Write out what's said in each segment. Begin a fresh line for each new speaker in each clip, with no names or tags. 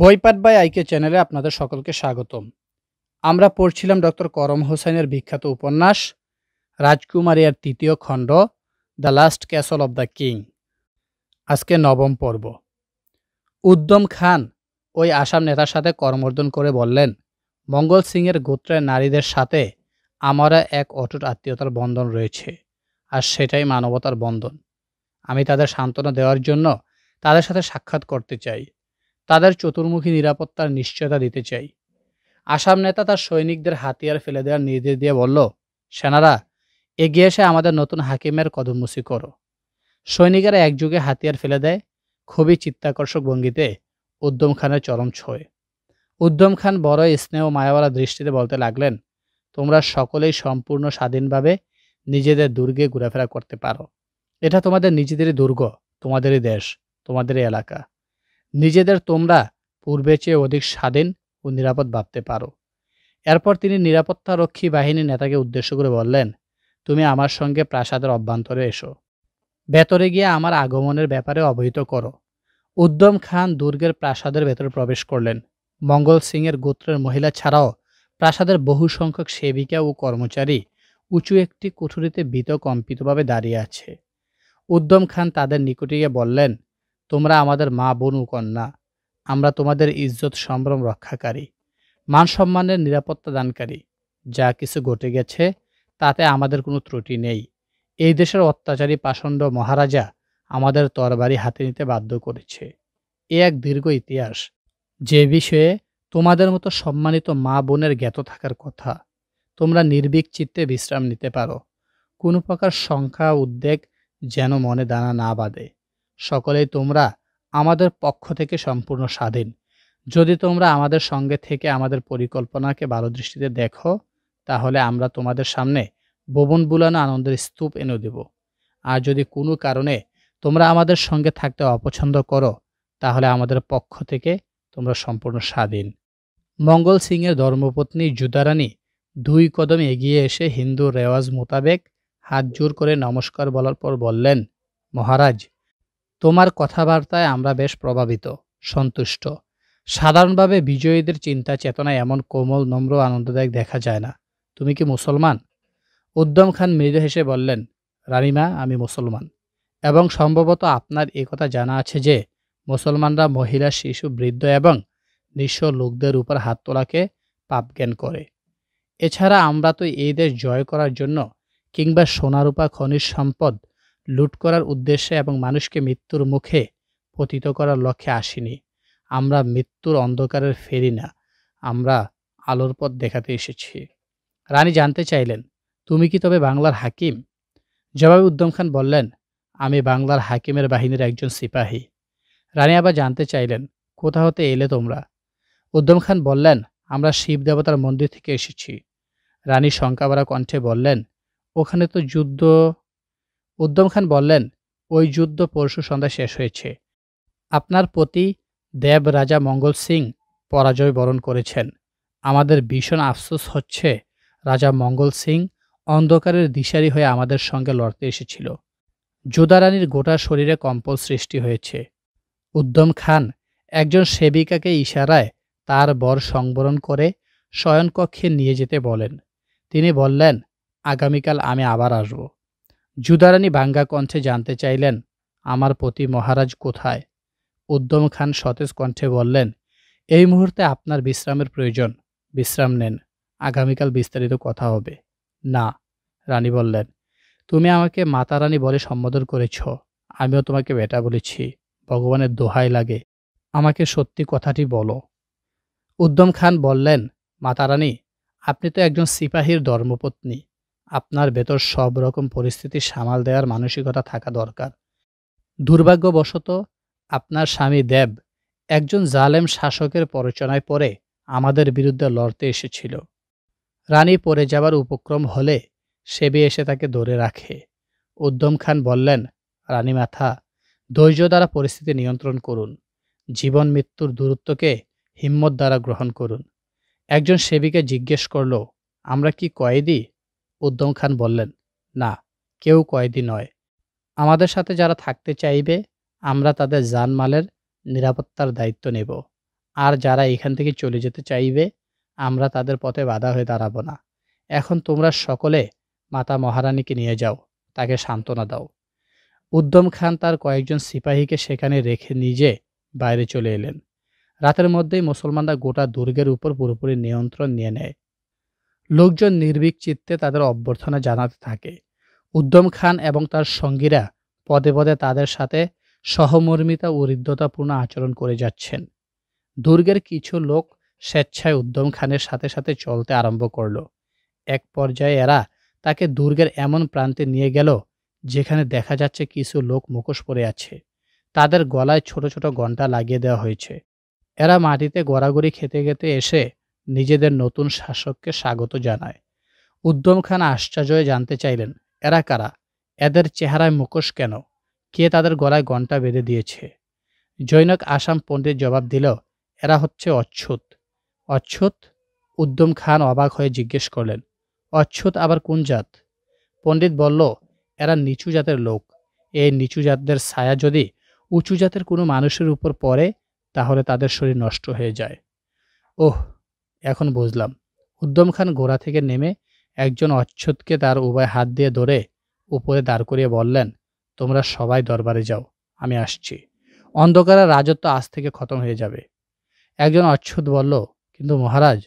বইপাট by আইকে চ্যানেলে আপনাদের সকলকে স্বাগতম আমরা পড়ছিলাম ডক্টর করম হোসেনের বিখ্যাত উপন্যাস রাজকুমারিয়ার তৃতীয় খণ্ড The Last Castle of the King আজকে নবম পর্ব উদ্যম খান ওই আসাম নেতার সাথে কর্মর্দন করে বললেন মঙ্গল সিংয়ের গোত্রের নারীদের সাথে আমারা এক অটুট আত্মীয়তার বন্ধন রয়েছে আর সেটাই মানবতার বন্ধন আমি তাদের সান্ত্বনা দেওয়ার জন্য তাদের সাথে সাক্ষাৎ করতে চাই তাদের চতুর্মুখী নিরাপত্তার নিশ্চয়তা দিতে চাই আসাম নেতা তার সৈনিকদের হাতিয়ার ফেলে দেওয়ার নির্দেশ দিয়ে বলল সেনারা এগিয়ে এসে আমাদের নতুন হাকিমের কদমমুসি করো সৈনিকেরা একযুগে হাতিয়ার ফেলে দেয় খুবই চিত্তাকর্ষক ভঙ্গিতে উদ্যম খানের চরম ছোঁয় উদ্যম খান বড় স্নেহ মায়াওয়ালা দৃষ্টিতে বলতে লাগলেন তোমরা সকলেই সম্পূর্ণ স্বাধীনভাবে নিজেদের দুর্গে ঘোরাফেরা করতে পারো এটা তোমাদের নিজেদেরই দুর্গ তোমাদেরই দেশ তোমাদেরই এলাকা নিজেদের তোমরা পূর্বের চেয়ে অধিক স্বাধীন ও নিরাপদ ভাবতে পারো এরপর তিনি নিরাপত্তারক্ষী বাহিনী নেতাকে উদ্দেশ্য করে বললেন তুমি আমার সঙ্গে প্রাসাদের অভ্যন্তরে এসো ভেতরে গিয়ে আমার আগমনের ব্যাপারে অবহিত করো উদ্যম খান দুর্গের প্রাসাদের ভেতরে প্রবেশ করলেন মঙ্গল সিংয়ের গোত্রের মহিলা ছাড়াও প্রাসাদের বহু সংখ্যক সেবিকা ও কর্মচারী উঁচু একটি কুঠুরিতে ভীত কম্পিতভাবে দাঁড়িয়ে আছে উদ্যম খান তাদের নিকটে গিয়ে বললেন তোমরা আমাদের মা বনু কন্যা আমরা তোমাদের ইজ্জত সম্ভ্রম রক্ষাকারী মান সম্মানের নিরাপত্তা দানকারী যা কিছু ঘটে গেছে তাতে আমাদের কোনো ত্রুটি নেই এই দেশের অত্যাচারী পাষণ্ড মহারাজা আমাদের তরবারি হাতে নিতে বাধ্য করেছে এ এক দীর্ঘ ইতিহাস যে বিষয়ে তোমাদের মতো সম্মানিত মা বোনের জ্ঞাত থাকার কথা তোমরা নির্বিক চিত্তে বিশ্রাম নিতে পারো কোনো প্রকার সংখ্যা উদ্বেগ যেন মনে দানা না বাঁধে সকলে তোমরা আমাদের পক্ষ থেকে সম্পূর্ণ স্বাধীন যদি তোমরা আমাদের সঙ্গে থেকে আমাদের পরিকল্পনাকে ভালো দৃষ্টিতে দেখো তাহলে আমরা তোমাদের সামনে ববন বুলানো আনন্দের স্তূপ এনে দেব আর যদি কোনো কারণে তোমরা আমাদের সঙ্গে থাকতে অপছন্দ করো তাহলে আমাদের পক্ষ থেকে তোমরা সম্পূর্ণ স্বাধীন মঙ্গল সিংয়ের ধর্মপত্নী জুদারানী দুই কদম এগিয়ে এসে হিন্দু রেওয়াজ মোতাবেক হাত জোর করে নমস্কার বলার পর বললেন মহারাজ তোমার কথাবার্তায় আমরা বেশ প্রভাবিত সন্তুষ্ট সাধারণভাবে বিজয়ীদের চিন্তা চেতনায় এমন কোমল নম্র আনন্দদায়ক দেখা যায় না তুমি কি মুসলমান উদ্যম খান মৃদু হেসে বললেন রানিমা আমি মুসলমান এবং সম্ভবত আপনার এ কথা জানা আছে যে মুসলমানরা মহিলা শিশু বৃদ্ধ এবং নিঃস্ব লোকদের উপর হাত তোলাকে পাপজ্ঞান করে এছাড়া আমরা তো এই দেশ জয় করার জন্য কিংবা সোনারূপা খনিজ সম্পদ লুট করার উদ্দেশ্যে এবং মানুষকে মৃত্যুর মুখে পতিত করার লক্ষ্যে আসিনি আমরা মৃত্যুর অন্ধকারের ফেরি না আমরা আলোর পথ দেখাতে এসেছি রানী জানতে চাইলেন তুমি কি তবে বাংলার হাকিম জবাবে উদ্যম খান বললেন আমি বাংলার হাকিমের বাহিনীর একজন সিপাহী রানী আবার জানতে চাইলেন কোথা হতে এলে তোমরা উদ্যম খান বললেন আমরা শিব দেবতার মন্দির থেকে এসেছি রানী শঙ্কাবারা কণ্ঠে বললেন ওখানে তো যুদ্ধ উদ্যম খান বললেন ওই যুদ্ধ পরশু সন্ধ্যা শেষ হয়েছে আপনার প্রতি দেব রাজা মঙ্গল সিং পরাজয় বরণ করেছেন আমাদের ভীষণ আফসোস হচ্ছে রাজা মঙ্গল সিং অন্ধকারের দিশারি হয়ে আমাদের সঙ্গে লড়তে এসেছিল যুদারানীর গোটা শরীরে কম্পল সৃষ্টি হয়েছে উদ্যম খান একজন সেবিকাকে ইশারায় তার বর সংবরণ করে শয়নকক্ষে নিয়ে যেতে বলেন তিনি বললেন আগামীকাল আমি আবার আসবো জুদারানী ভাঙ্গা কণ্ঠে জানতে চাইলেন আমার পতি মহারাজ কোথায় উদ্যম খান সতেজ কণ্ঠে বললেন এই মুহূর্তে আপনার বিশ্রামের প্রয়োজন বিশ্রাম নেন আগামীকাল বিস্তারিত কথা হবে না রানী বললেন তুমি আমাকে মাতা রানী বলে সম্বোধন করেছ আমিও তোমাকে বেটা বলেছি ভগবানের দোহাই লাগে আমাকে সত্যি কথাটি বলো উদ্যম খান বললেন মাতারানী আপনি তো একজন সিপাহীর ধর্মপত্নী আপনার ভেতর সব রকম পরিস্থিতি সামাল দেওয়ার মানসিকতা থাকা দরকার দুর্ভাগ্যবশত আপনার স্বামী দেব একজন জালেম শাসকের পরচনায় পড়ে আমাদের বিরুদ্ধে লড়তে এসেছিল রানী পড়ে যাবার উপক্রম হলে সেবি এসে তাকে ধরে রাখে উদ্যম খান বললেন রানী মাথা ধৈর্য দ্বারা পরিস্থিতি নিয়ন্ত্রণ করুন জীবন মৃত্যুর দূরত্বকে হিম্মত দ্বারা গ্রহণ করুন একজন সেবিকে জিজ্ঞেস করল আমরা কি কয়েদি উদ্যম খান বললেন না কেউ কয়েদি নয় আমাদের সাথে যারা থাকতে চাইবে আমরা তাদের জানমালের নিরাপত্তার দায়িত্ব নেব আর যারা এখান থেকে চলে যেতে চাইবে আমরা তাদের পথে বাধা হয়ে দাঁড়াবো না এখন তোমরা সকলে মাতা মহারানীকে নিয়ে যাও তাকে সান্ত্বনা দাও উদ্যম খান তার কয়েকজন সিপাহীকে সেখানে রেখে নিজে বাইরে চলে এলেন রাতের মধ্যেই মুসলমানরা গোটা দুর্গের উপর পুরোপুরি নিয়ন্ত্রণ নিয়ে নেয় লোকজন নির্ভীক চিত্তে তাদের অভ্যর্থনা জানাতে থাকে উদ্যম খান এবং তার সঙ্গীরা পদে পদে তাদের সাথে সহমর্মিতা ও হৃদ্যতাপূর্ণ আচরণ করে যাচ্ছেন দুর্গের কিছু লোক স্বেচ্ছায় উদ্যম খানের সাথে সাথে চলতে আরম্ভ করল এক পর্যায়ে এরা তাকে দুর্গের এমন প্রান্তে নিয়ে গেল যেখানে দেখা যাচ্ছে কিছু লোক মুখোশ পরে আছে তাদের গলায় ছোট ছোট ঘণ্টা লাগিয়ে দেওয়া হয়েছে এরা মাটিতে গড়াগড়ি খেতে খেতে এসে নিজেদের নতুন শাসককে স্বাগত জানায় উদ্যম খান আশ্চর্যয়ে জানতে চাইলেন এরা কারা এদের চেহারায় মুখোশ কেন কে তাদের গলায় ঘণ্টা বেঁধে দিয়েছে জৈনক আসাম পণ্ডিত জবাব দিল এরা হচ্ছে অচ্ছুত অচ্ছুত উদ্যম খান অবাক হয়ে জিজ্ঞেস করলেন অচ্ছুত আবার কোন জাত পণ্ডিত বলল এরা নিচু জাতের লোক এই নিচু জাতদের ছায়া যদি উঁচু জাতের কোনো মানুষের উপর পড়ে তাহলে তাদের শরীর নষ্ট হয়ে যায় ওহ এখন বুঝলাম উদ্যম খান ঘোড়া থেকে নেমে একজন অচ্ছুতকে তার উভয় হাত দিয়ে ধরে উপরে দাঁড় করিয়ে বললেন তোমরা সবাই দরবারে যাও আমি আসছি অন্ধকারে রাজত্ব আজ থেকে খতম হয়ে যাবে একজন অচ্ছুত বলল কিন্তু মহারাজ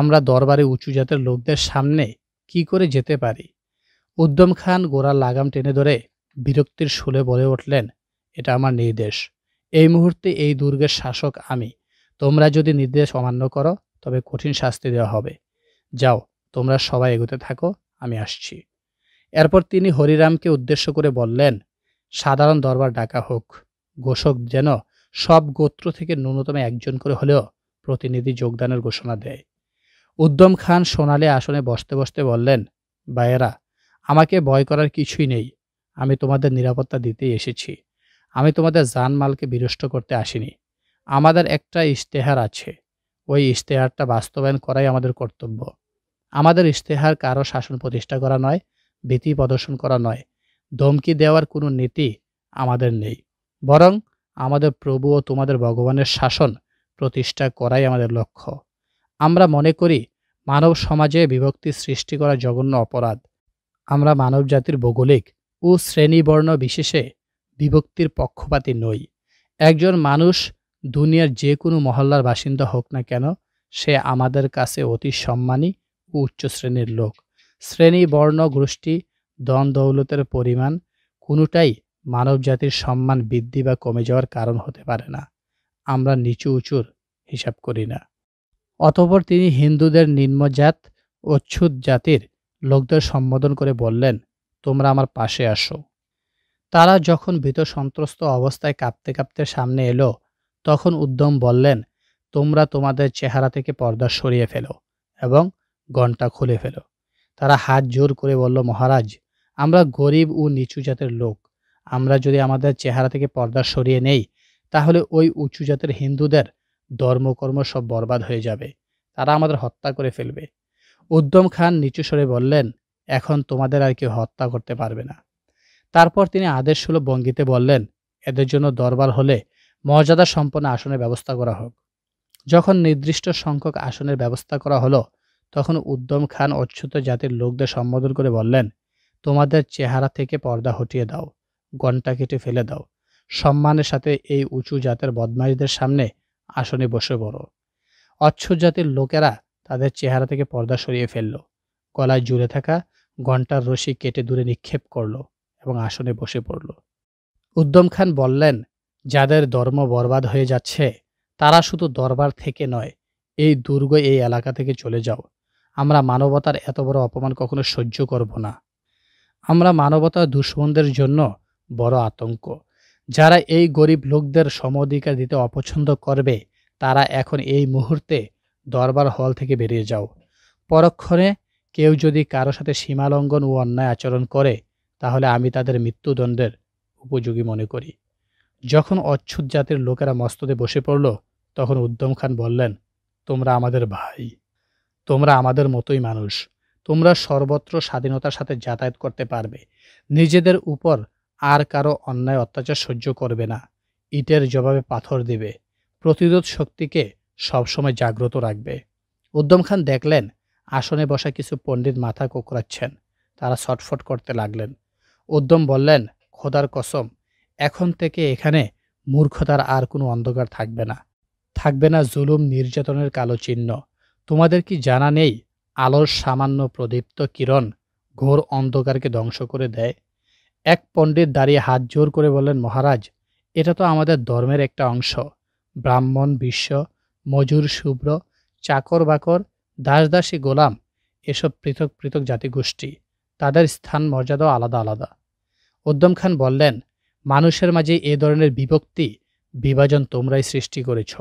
আমরা দরবারে উঁচু জাতের লোকদের সামনে কি করে যেতে পারি উদ্যম খান গোড়ার লাগাম টেনে ধরে বিরক্তির সুলে বলে উঠলেন এটা আমার নির্দেশ এই মুহূর্তে এই দুর্গের শাসক আমি তোমরা যদি নির্দেশ অমান্য করো তবে কঠিন শাস্তি দেওয়া হবে যাও তোমরা সবাই এগোতে থাকো আমি আসছি এরপর তিনি হরিরামকে উদ্দেশ্য করে বললেন সাধারণ দরবার ডাকা হোক ঘোষক যেন সব গোত্র থেকে ন্যূনতম একজন করে হলেও প্রতিনিধি যোগদানের ঘোষণা দেয় উদ্যম খান সোনালে আসনে বসতে বসতে বললেন বায়েরা আমাকে ভয় করার কিছুই নেই আমি তোমাদের নিরাপত্তা দিতে এসেছি আমি তোমাদের জানমালকে বিরষ্ট করতে আসিনি আমাদের একটা ইশতেহার আছে ওই ইশতেহারটা বাস্তবায়ন করাই আমাদের কর্তব্য আমাদের ইশতেহার কারো শাসন প্রতিষ্ঠা করা নয় ভীতি প্রদর্শন করা নয় ধমকি দেওয়ার কোনো নীতি আমাদের নেই বরং আমাদের প্রভু ও তোমাদের ভগবানের শাসন প্রতিষ্ঠা করাই আমাদের লক্ষ্য আমরা মনে করি মানব সমাজে বিভক্তি সৃষ্টি করা জঘন্য অপরাধ আমরা মানব জাতির ভৌগোলিক ও শ্রেণীবর্ণ বিশেষে বিভক্তির পক্ষপাতী নই একজন মানুষ দুনিয়ার যে কোনো মহল্লার বাসিন্দা হোক না কেন সে আমাদের কাছে অতি সম্মানী ও উচ্চ শ্রেণীর লোক শ্রেণী বর্ণ গোষ্ঠী দন দৌলতের পরিমাণ কোনোটাই মানবজাতির সম্মান বৃদ্ধি বা কমে যাওয়ার কারণ হতে পারে না আমরা নিচু উঁচুর হিসাব করি না অতপর তিনি হিন্দুদের নিম্নজাত অচ্ছুত জাতির লোকদের সম্বোধন করে বললেন তোমরা আমার পাশে আসো তারা যখন ভীত সন্ত্রস্ত অবস্থায় কাঁপতে কাঁপতে সামনে এলো তখন উদ্যম বললেন তোমরা তোমাদের চেহারা থেকে পর্দা সরিয়ে ফেলো এবং গনটা খুলে ফেলো তারা হাত জোর করে বলল মহারাজ আমরা গরিব ও নিচু জাতের লোক আমরা যদি আমাদের চেহারা থেকে পর্দা সরিয়ে নেই তাহলে ওই উঁচু জাতের হিন্দুদের ধর্মকর্ম সব বরবাদ হয়ে যাবে তারা আমাদের হত্যা করে ফেলবে উদ্যম খান নিচু সরে বললেন এখন তোমাদের আর কেউ হত্যা করতে পারবে না তারপর তিনি আদেশ হলো বঙ্গিতে বললেন এদের জন্য দরবার হলে মর্যাদা সম্পন্ন আসনের ব্যবস্থা করা হোক যখন নির্দিষ্ট সংখ্যক আসনের ব্যবস্থা করা হলো তখন উদ্যম খান অচ্ছুত জাতির লোকদের সম্বোধন করে বললেন তোমাদের চেহারা থেকে পর্দা হটিয়ে দাও ঘণ্টা কেটে ফেলে দাও সম্মানের সাথে এই উঁচু জাতের বদমাইশদের সামনে আসনে বসে পড়ো অচ্ছুত জাতির লোকেরা তাদের চেহারা থেকে পর্দা সরিয়ে ফেলল গলায় জুড়ে থাকা ঘন্টার রশি কেটে দূরে নিক্ষেপ করল এবং আসনে বসে পড়ল উদ্যম খান বললেন যাদের ধর্ম বরবাদ হয়ে যাচ্ছে তারা শুধু দরবার থেকে নয় এই দুর্গ এই এলাকা থেকে চলে যাও আমরা মানবতার এত বড় অপমান কখনো সহ্য করব না আমরা মানবতা দুশ্মনদের জন্য বড় আতঙ্ক যারা এই গরিব লোকদের সমঅধিকার দিতে অপছন্দ করবে তারা এখন এই মুহূর্তে দরবার হল থেকে বেরিয়ে যাও পরক্ষণে কেউ যদি কারো সাথে সীমালঙ্ঘন ও অন্যায় আচরণ করে তাহলে আমি তাদের মৃত্যুদণ্ডের উপযোগী মনে করি যখন অচ্ছুত জাতির লোকেরা মস্তদে বসে পড়ল তখন উদ্যম খান বললেন তোমরা আমাদের ভাই তোমরা আমাদের মতোই মানুষ তোমরা সর্বত্র স্বাধীনতার সাথে যাতায়াত করতে পারবে নিজেদের উপর আর কারো অন্যায় অত্যাচার সহ্য করবে না ইটের জবাবে পাথর দেবে প্রতিরোধ শক্তিকে সবসময় জাগ্রত রাখবে উদ্যম খান দেখলেন আসনে বসা কিছু পণ্ডিত মাথা কোকরাচ্ছেন তারা ছটফট করতে লাগলেন উদ্যম বললেন খোদার কসম এখন থেকে এখানে মূর্খতার আর কোনো অন্ধকার থাকবে না থাকবে না জুলুম নির্যাতনের কালো চিহ্ন তোমাদের কি জানা নেই আলোর সামান্য প্রদীপ্ত কিরণ ঘোর অন্ধকারকে ধ্বংস করে দেয় এক পণ্ডিত দাঁড়িয়ে হাত জোর করে বললেন মহারাজ এটা তো আমাদের ধর্মের একটা অংশ ব্রাহ্মণ বিশ্ব মজুর শুভ্র চাকর বাকর দাসদাসী গোলাম এসব পৃথক পৃথক জাতিগোষ্ঠী তাদের স্থান মর্যাদাও আলাদা আলাদা উদ্যম খান বললেন মানুষের মাঝে এ ধরনের বিভক্তি বিভাজন তোমরাই সৃষ্টি করেছ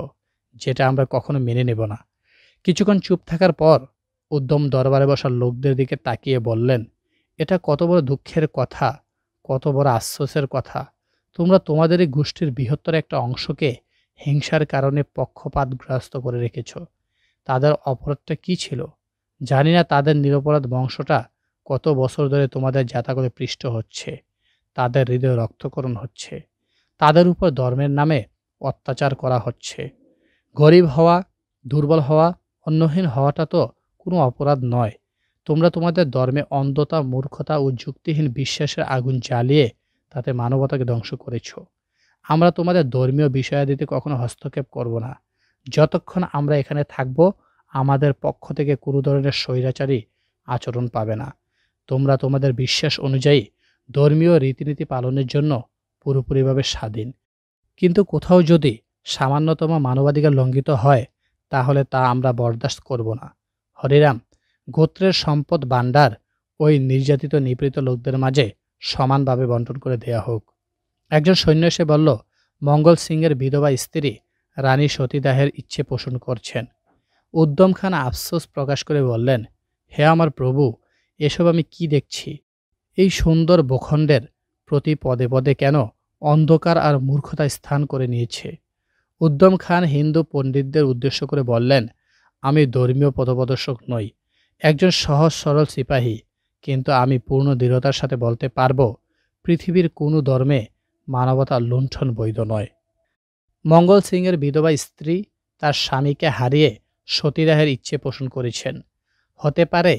যেটা আমরা কখনো মেনে নেব না কিছুক্ষণ চুপ থাকার পর উদ্যম দরবারে বসা লোকদের দিকে তাকিয়ে বললেন এটা কত বড় দুঃখের কথা কত বড় আশ্বাসের কথা তোমরা তোমাদের এই গোষ্ঠীর বৃহত্তর একটা অংশকে হিংসার কারণে পক্ষপাতগ্রস্ত করে রেখেছ তাদের অপরাধটা কি ছিল জানি না তাদের নিরপরাধ বংশটা কত বছর ধরে তোমাদের জাতাগত পৃষ্ঠ হচ্ছে তাদের হৃদয় রক্তকরণ হচ্ছে তাদের উপর ধর্মের নামে অত্যাচার করা হচ্ছে গরিব হওয়া দুর্বল হওয়া অন্যহীন হওয়াটা তো কোনো অপরাধ নয় তোমরা তোমাদের ধর্মে অন্ধতা মূর্খতা ও যুক্তিহীন বিশ্বাসের আগুন জ্বালিয়ে তাতে মানবতাকে ধ্বংস করেছ আমরা তোমাদের ধর্মীয় বিষয়াদিতে কখনো হস্তক্ষেপ করব না যতক্ষণ আমরা এখানে থাকব আমাদের পক্ষ থেকে কোনো ধরনের স্বৈরাচারী আচরণ পাবে না তোমরা তোমাদের বিশ্বাস অনুযায়ী ধর্মীয় রীতিনীতি পালনের জন্য পুরোপুরিভাবে স্বাধীন কিন্তু কোথাও যদি সামান্যতম মানবাধিকার লঙ্ঘিত হয় তাহলে তা আমরা বরদাস্ত করব না হরিরাম গোত্রের সম্পদ বান্ডার ওই নির্যাতিত নিপীড়িত লোকদের মাঝে সমানভাবে বন্টন করে দেয়া হোক একজন সৈন্য এসে বলল মঙ্গল সিংয়ের বিধবা স্ত্রী রানী সতীদাহের ইচ্ছে পোষণ করছেন উদ্যম খান আফসোস প্রকাশ করে বললেন হে আমার প্রভু এসব আমি কি দেখছি এই সুন্দর ভূখণ্ডের প্রতি পদে পদে কেন অন্ধকার আর মূর্খতা স্থান করে নিয়েছে উদ্যম খান হিন্দু পণ্ডিতদের উদ্দেশ্য করে বললেন আমি ধর্মীয় পথপ্রদর্শক নই একজন সহজ সরল সিপাহী কিন্তু আমি পূর্ণ দৃঢ়তার সাথে বলতে পারব পৃথিবীর কোনো ধর্মে মানবতা লুণ্ঠন বৈধ নয় মঙ্গল সিংয়ের বিধবা স্ত্রী তার স্বামীকে হারিয়ে সতীদাহের ইচ্ছে পোষণ করেছেন হতে পারে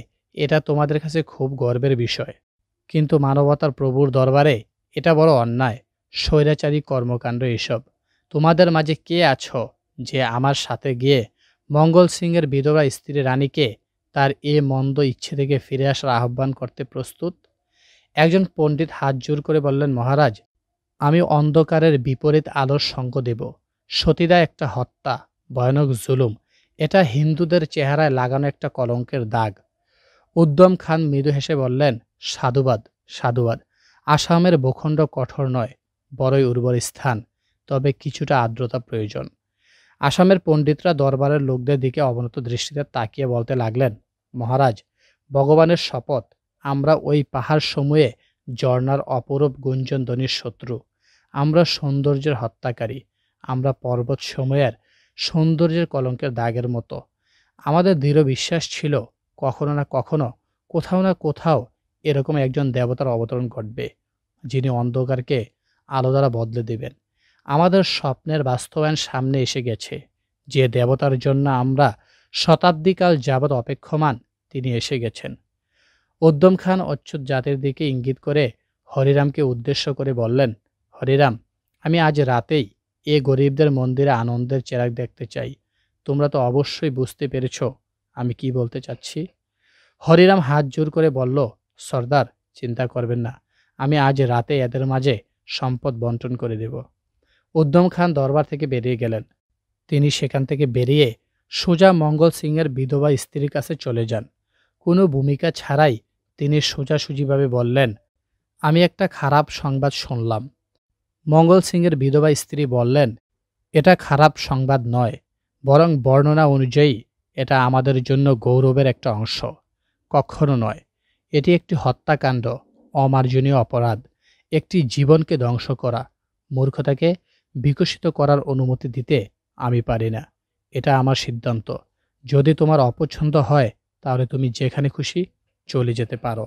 এটা তোমাদের কাছে খুব গর্বের বিষয় কিন্তু মানবতার প্রভুর দরবারে এটা বড় অন্যায় স্বৈরাচারী কর্মকাণ্ড এসব তোমাদের মাঝে কে আছো যে আমার সাথে গিয়ে মঙ্গল সিংয়ের বিধবা স্ত্রী রানীকে তার এ মন্দ ইচ্ছে থেকে ফিরে আসার আহ্বান করতে প্রস্তুত একজন পণ্ডিত হাত জোর করে বললেন মহারাজ আমি অন্ধকারের বিপরীত আলোর সঙ্গ দেব সতীদা একটা হত্যা ভয়ানক জুলুম এটা হিন্দুদের চেহারায় লাগানো একটা কলঙ্কের দাগ উদ্যম খান মৃদু হেসে বললেন সাধুবাদ সাধুবাদ আসামের ভূখণ্ড কঠোর নয় বড়ই উর্বর স্থান তবে কিছুটা আর্দ্রতা প্রয়োজন আসামের পণ্ডিতরা দরবারের লোকদের দিকে অবনত দৃষ্টিতে তাকিয়ে বলতে লাগলেন মহারাজ ভগবানের শপথ আমরা ওই পাহাড় সমূহে ঝর্ণার অপরূপ গুঞ্জন ধ্বনির শত্রু আমরা সৌন্দর্যের হত্যাকারী আমরা পর্বত সময়ের সৌন্দর্যের কলঙ্কের দাগের মতো আমাদের দৃঢ় বিশ্বাস ছিল কখনো না কখনো কোথাও না কোথাও এরকম একজন দেবতার অবতরণ ঘটবে যিনি অন্ধকারকে আলো দ্বারা বদলে দেবেন আমাদের স্বপ্নের বাস্তবায়ন সামনে এসে গেছে যে দেবতার জন্য আমরা শতাব্দীকাল যাবৎ অপেক্ষমান তিনি এসে গেছেন উদ্যম খান অচ্ছুত জাতির দিকে ইঙ্গিত করে হরিরামকে উদ্দেশ্য করে বললেন হরিরাম আমি আজ রাতেই এ গরিবদের মন্দিরে আনন্দের চেরাক দেখতে চাই তোমরা তো অবশ্যই বুঝতে পেরেছো আমি কি বলতে চাচ্ছি হরিরাম হাত জোর করে বলল সর্দার চিন্তা করবেন না আমি আজ রাতে এদের মাঝে সম্পদ বন্টন করে দেব উদ্যম খান দরবার থেকে বেরিয়ে গেলেন তিনি সেখান থেকে বেরিয়ে সোজা মঙ্গল সিংয়ের বিধবা স্ত্রীর কাছে চলে যান কোনো ভূমিকা ছাড়াই তিনি সোজাসুজিভাবে বললেন আমি একটা খারাপ সংবাদ শুনলাম মঙ্গল সিংয়ের বিধবা স্ত্রী বললেন এটা খারাপ সংবাদ নয় বরং বর্ণনা অনুযায়ী এটা আমাদের জন্য গৌরবের একটা অংশ কখনো নয় এটি একটি হত্যাকাণ্ড অমার্জনীয় অপরাধ একটি জীবনকে ধ্বংস করা মূর্খতাকে বিকশিত করার অনুমতি দিতে আমি পারি না এটা আমার সিদ্ধান্ত যদি তোমার অপছন্দ হয় তাহলে তুমি যেখানে খুশি চলে যেতে পারো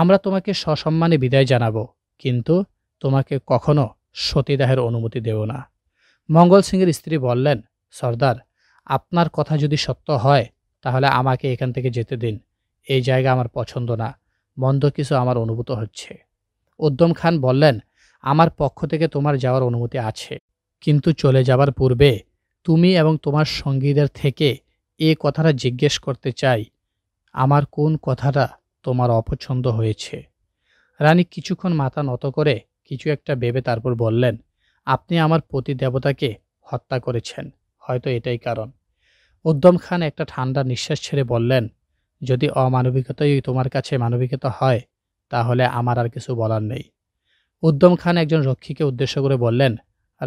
আমরা তোমাকে সসম্মানে বিদায় জানাবো কিন্তু তোমাকে কখনো সতীদাহের অনুমতি দেব না মঙ্গল সিংয়ের স্ত্রী বললেন সর্দার আপনার কথা যদি সত্য হয় তাহলে আমাকে এখান থেকে যেতে দিন এই জায়গা আমার পছন্দ না মন্দ কিছু আমার অনুভূত হচ্ছে উদ্যম খান বললেন আমার পক্ষ থেকে তোমার যাওয়ার অনুমতি আছে কিন্তু চলে যাবার পূর্বে তুমি এবং তোমার সঙ্গীদের থেকে এ কথাটা জিজ্ঞেস করতে চাই আমার কোন কথাটা তোমার অপছন্দ হয়েছে রানী কিছুক্ষণ মাথা নত করে কিছু একটা ভেবে তারপর বললেন আপনি আমার প্রতি দেবতাকে হত্যা করেছেন হয়তো এটাই কারণ উদ্যম খান একটা ঠান্ডা নিঃশ্বাস ছেড়ে বললেন যদি অমানবিকতাই তোমার কাছে মানবিকতা হয় তাহলে আমার আর কিছু বলার নেই উদ্যম খান একজন রক্ষীকে উদ্দেশ্য করে বললেন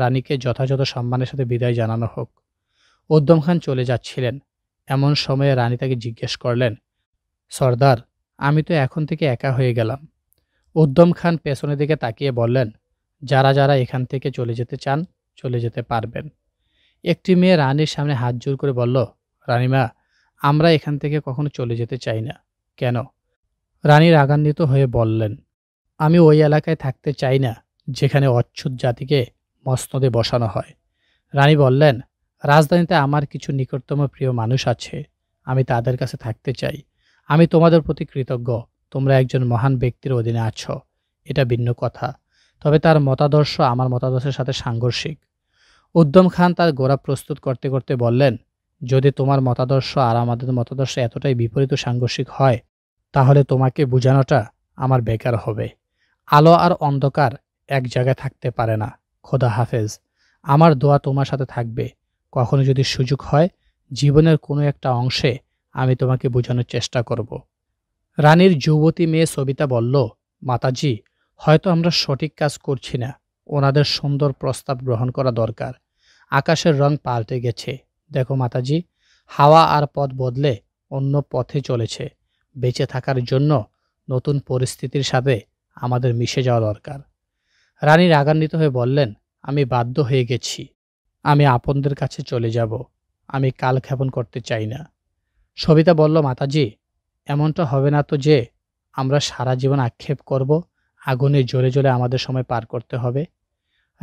রানীকে যথাযথ সম্মানের সাথে বিদায় জানানো হোক উদ্যম খান চলে যাচ্ছিলেন এমন সময়ে রানী তাকে জিজ্ঞেস করলেন সর্দার আমি তো এখন থেকে একা হয়ে গেলাম উদ্যম খান পেছনের দিকে তাকিয়ে বললেন যারা যারা এখান থেকে চলে যেতে চান চলে যেতে পারবেন একটি মেয়ে রানীর সামনে হাত জোর করে বলল রানীমা আমরা এখান থেকে কখনো চলে যেতে চাই না কেন রানী রাগান্বিত হয়ে বললেন আমি ওই এলাকায় থাকতে চাই না যেখানে অচ্ছুত জাতিকে মসনদে বসানো হয় রানী বললেন রাজধানীতে আমার কিছু নিকটতম প্রিয় মানুষ আছে আমি তাদের কাছে থাকতে চাই আমি তোমাদের প্রতি কৃতজ্ঞ তোমরা একজন মহান ব্যক্তির অধীনে আছো এটা ভিন্ন কথা তবে তার মতাদর্শ আমার মতাদর্শের সাথে সাংঘর্ষিক উদ্যম খান তার গোড়া প্রস্তুত করতে করতে বললেন যদি তোমার মতাদর্শ আর আমাদের মতাদর্শ এতটাই বিপরীত সাংঘর্ষিক হয় তাহলে তোমাকে বোঝানোটা আমার বেকার হবে আলো আর অন্ধকার এক জায়গায় থাকতে পারে না খোদা হাফেজ আমার দোয়া তোমার সাথে থাকবে কখনো যদি সুযোগ হয় জীবনের কোনো একটা অংশে আমি তোমাকে বোঝানোর চেষ্টা করব রানীর যুবতী মেয়ে সবিতা বলল মাতাজি হয়তো আমরা সঠিক কাজ করছি না ওনাদের সুন্দর প্রস্তাব গ্রহণ করা দরকার আকাশের রং পাল্টে গেছে দেখো মাতাজি হাওয়া আর পথ বদলে অন্য পথে চলেছে বেঁচে থাকার জন্য নতুন পরিস্থিতির সাথে আমাদের মিশে যাওয়া দরকার রানী রাগান্বিত হয়ে বললেন আমি বাধ্য হয়ে গেছি আমি আপনদের কাছে চলে যাব আমি কাল ক্ষেপণ করতে চাই না সবিতা বলল মাতাজি এমনটা হবে না তো যে আমরা সারা জীবন আক্ষেপ করব আগুনে জ্বলে জ্বলে আমাদের সময় পার করতে হবে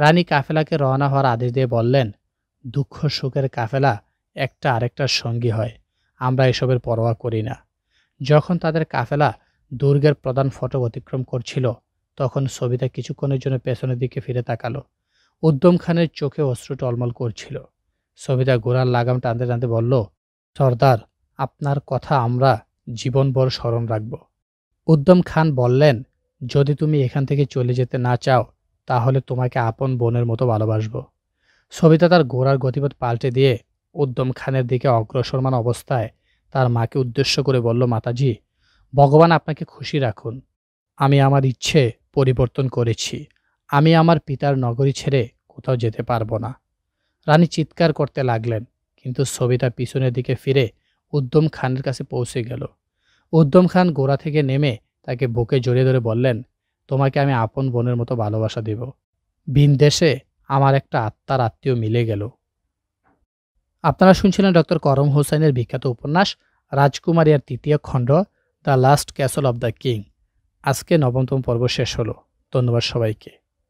রানী কাফেলাকে রওনা হওয়ার আদেশ দিয়ে বললেন দুঃখ সুখের কাফেলা একটা আরেকটার সঙ্গী হয় আমরা এসবের পরোয়া করি না যখন তাদের কাফেলা দুর্গের প্রধান ফটক অতিক্রম করছিল তখন সবিতা কিছুক্ষণের জন্য পেছনের দিকে ফিরে তাকালো উদ্যম খানের চোখে অশ্রু টলমল করছিল সবিতা গোড়ার লাগাম টানতে টানতে বলল সর্দার আপনার কথা আমরা জীবনভর স্মরণ রাখব উদ্যম খান বললেন যদি তুমি এখান থেকে চলে যেতে না চাও তাহলে তোমাকে আপন বোনের মতো ভালোবাসবো সবিতা তার ঘোড়ার গতিপথ পাল্টে দিয়ে উদ্যম খানের দিকে অগ্রসরমান অবস্থায় তার মাকে উদ্দেশ্য করে বলল মাতাজি ভগবান আপনাকে খুশি রাখুন আমি আমার ইচ্ছে পরিবর্তন করেছি আমি আমার পিতার নগরী ছেড়ে কোথাও যেতে পারবো না রানী চিৎকার করতে লাগলেন কিন্তু সবিতা পিছনের দিকে ফিরে উদ্যম খানের কাছে পৌঁছে গেল উদ্যম খান গোড়া থেকে নেমে তাকে বুকে জড়িয়ে ধরে বললেন তোমাকে আমি আপন বোনের মতো ভালোবাসা দেব ভিন দেশে আমার একটা আত্মার আত্মীয় মিলে গেল আপনারা শুনছিলেন ডক্টর করম হোসেনের বিখ্যাত উপন্যাস রাজকুমারী আর তৃতীয় খণ্ড The Last Castle of the King আজকে নবমতম পর্ব শেষ হলো ধন্যবাদ সবাইকে